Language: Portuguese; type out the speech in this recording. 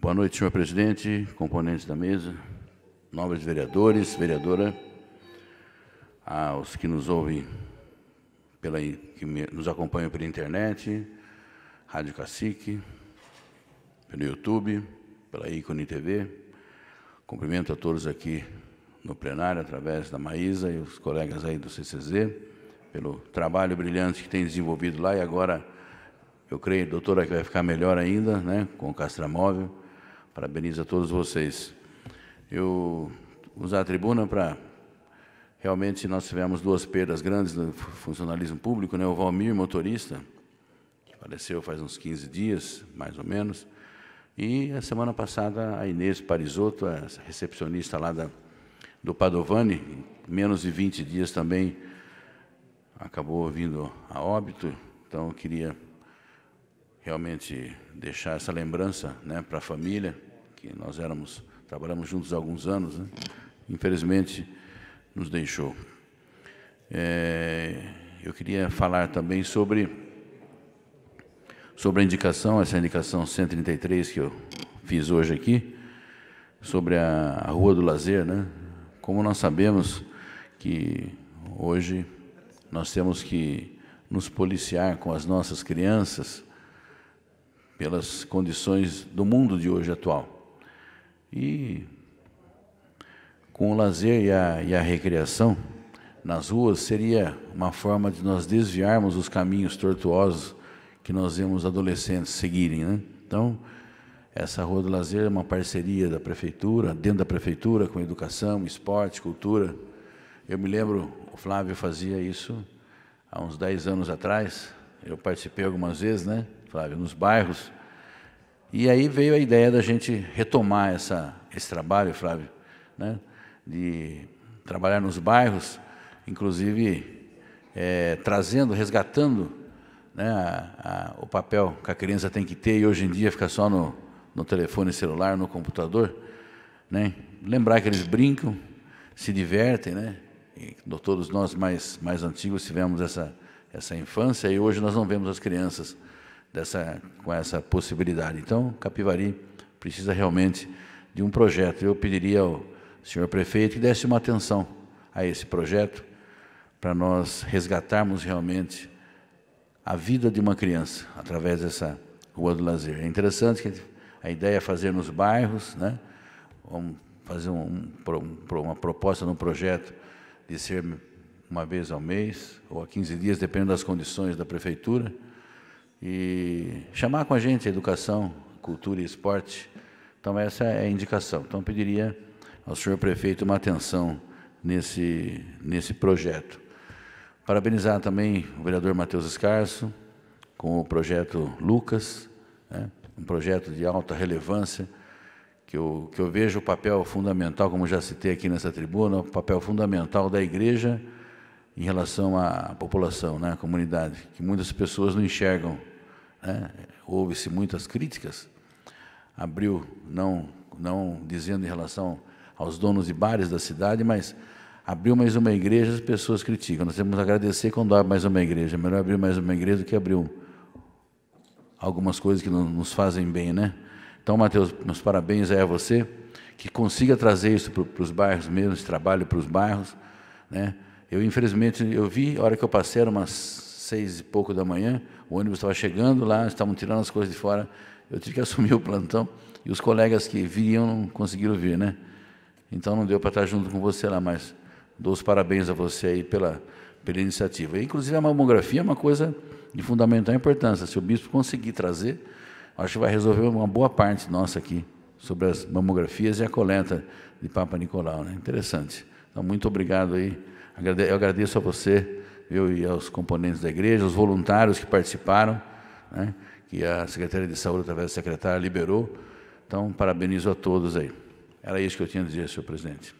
Boa noite, senhor presidente, componentes da mesa, nobres vereadores, vereadora, aos que nos ouvem, pela, que nos acompanham pela internet, Rádio Cacique, pelo YouTube, pela Ícone TV. Cumprimento a todos aqui no plenário, através da Maísa e os colegas aí do CCZ, pelo trabalho brilhante que tem desenvolvido lá e agora, eu creio, doutora, que vai ficar melhor ainda, né, com o Castramóvel. Parabenizo a todos vocês. Eu usar a tribuna para realmente nós tivemos duas perdas grandes no funcionalismo público, né? O Valmir, motorista, que faleceu faz uns 15 dias, mais ou menos, e a semana passada a Inês Parisotto, a recepcionista lá da do Padovani, menos de 20 dias também acabou vindo a óbito, então eu queria realmente deixar essa lembrança né, para a família, que nós éramos, trabalhamos juntos há alguns anos, né? infelizmente nos deixou. É, eu queria falar também sobre, sobre a indicação, essa indicação 133 que eu fiz hoje aqui, sobre a, a Rua do Lazer, né? Como nós sabemos que hoje nós temos que nos policiar com as nossas crianças pelas condições do mundo de hoje atual. E com o lazer e a, e a recreação nas ruas seria uma forma de nós desviarmos os caminhos tortuosos que nós vemos adolescentes seguirem. Né? Então, essa Rua do Lazer é uma parceria da prefeitura, dentro da prefeitura, com educação, esporte, cultura. Eu me lembro, o Flávio fazia isso há uns 10 anos atrás. Eu participei algumas vezes, né, Flávio, nos bairros. E aí veio a ideia da gente retomar essa, esse trabalho, Flávio, né, de trabalhar nos bairros, inclusive é, trazendo, resgatando né, a, a, o papel que a criança tem que ter e hoje em dia fica só no, no telefone celular, no computador, né? Lembrar que eles brincam, se divertem, né? E todos nós mais mais antigos tivemos essa essa infância e hoje nós não vemos as crianças dessa com essa possibilidade. Então, Capivari precisa realmente de um projeto. Eu pediria ao senhor prefeito que desse uma atenção a esse projeto para nós resgatarmos realmente a vida de uma criança através dessa rua do lazer. É interessante que a ideia é fazer nos bairros, né? Vamos fazer um, uma proposta no projeto de ser uma vez ao mês ou a 15 dias, dependendo das condições da prefeitura, e chamar com a gente a educação, cultura e esporte. Então essa é a indicação. Então eu pediria ao senhor prefeito uma atenção nesse nesse projeto. Parabenizar também o vereador Matheus Escarso com o projeto Lucas, né? um projeto de alta relevância, que eu, que eu vejo o papel fundamental, como já citei aqui nessa tribuna, o papel fundamental da igreja em relação à população, né, à comunidade, que muitas pessoas não enxergam. Né? Houve-se muitas críticas. Abriu, não, não dizendo em relação aos donos de bares da cidade, mas abriu mais uma igreja, as pessoas criticam. Nós temos que agradecer quando abre mais uma igreja. É melhor abrir mais uma igreja do que abrir algumas coisas que nos fazem bem, né? Então, Mateus, meus parabéns aí a você, que consiga trazer isso para os bairros mesmo, esse trabalho para os bairros, né? Eu, infelizmente, eu vi, a hora que eu passei, era umas seis e pouco da manhã, o ônibus estava chegando lá, estavam tirando as coisas de fora, eu tive que assumir o plantão, e os colegas que viriam não conseguiram vir, né? Então, não deu para estar junto com você lá, mas dou os parabéns a você aí pela, pela iniciativa. E, inclusive, a mamografia é uma coisa de fundamental importância. Se o bispo conseguir trazer, acho que vai resolver uma boa parte nossa aqui sobre as mamografias e a coleta de Papa Nicolau. Né? Interessante. Então, muito obrigado aí. Eu agradeço a você, eu e aos componentes da igreja, os voluntários que participaram, né? que a Secretaria de Saúde, através da secretária, liberou. Então, parabenizo a todos aí. Era isso que eu tinha a dizer, senhor presidente.